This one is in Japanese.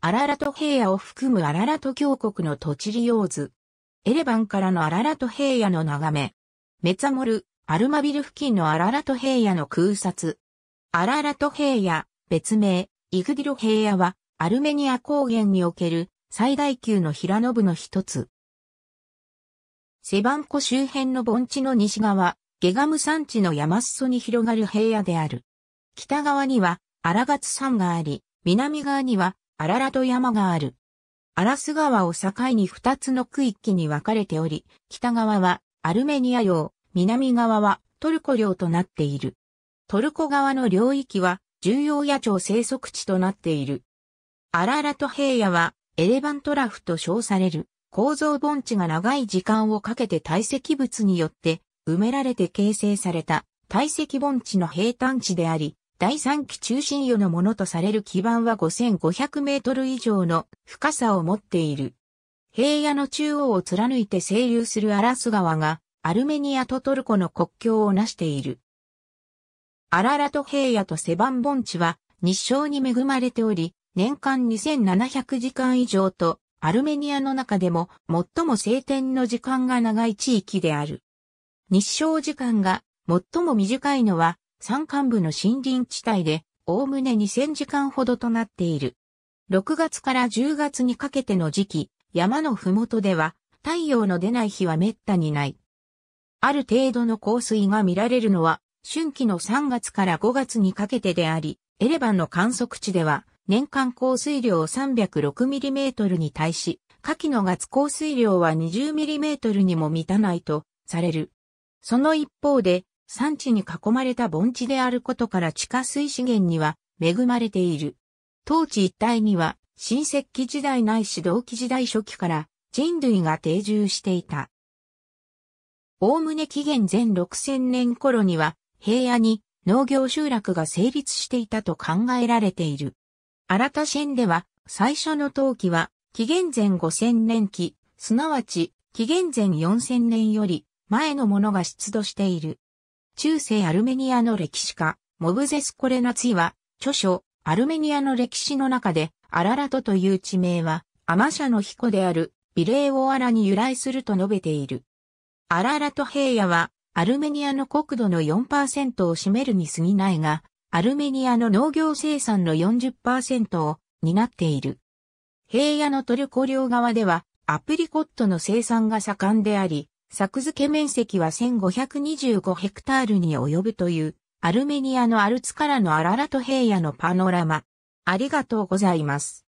アララト平野を含むアララト峡谷の土地利用図。エレバンからのアララト平野の眺め。メツァモル、アルマビル付近のアララト平野の空撮。アララト平野、別名、イグディロ平野は、アルメニア高原における最大級の平野部の一つ。セバン湖周辺の盆地の西側、ゲガム山地の山裾に広がる平野である。北側には、アラガツ山があり、南側には、アララト山がある。アラス川を境に二つの区域に分かれており、北側はアルメニア領、南側はトルコ領となっている。トルコ側の領域は重要野鳥生息地となっている。アララト平野はエレバントラフと称される構造盆地が長い時間をかけて堆積物によって埋められて形成された堆積盆地の平坦地であり、第三期中心余のものとされる基盤は5500メートル以上の深さを持っている。平野の中央を貫いて清流するアラス川が、アルメニアとトルコの国境をなしている。アララト平野とセバン盆地は日照に恵まれており、年間2700時間以上と、アルメニアの中でも最も晴天の時間が長い地域である。日照時間が最も短いのは山間部の森林地帯で、おおむね2000時間ほどとなっている。6月から10月にかけての時期、山のふもとでは、太陽の出ない日は滅多にない。ある程度の降水が見られるのは、春季の3月から5月にかけてであり、エレバンの観測地では、年間降水量 306mm に対し、夏季の月降水量は 20mm にも満たないとされる。その一方で、山地に囲まれた盆地であることから地下水資源には恵まれている。当地一帯には、新石器時代ないし同期時代初期から人類が定住していた。おおむね紀元前6000年頃には平野に農業集落が成立していたと考えられている。新田線では最初の陶器は紀元前5000年期、すなわち紀元前4000年より前のものが出土している。中世アルメニアの歴史家、モブゼス・コレナツィは、著書、アルメニアの歴史の中で、アララトという地名は、アマシャの彦である、ビレーオアラに由来すると述べている。アララト平野は、アルメニアの国土の4%を占めるに過ぎないが、アルメニアの農業生産の40%を担っている。平野のトルコ領側では、アプリコットの生産が盛んであり、作付け面積は1525ヘクタールに及ぶという、アルメニアのアルツからのアララト平野のパノラマ。ありがとうございます。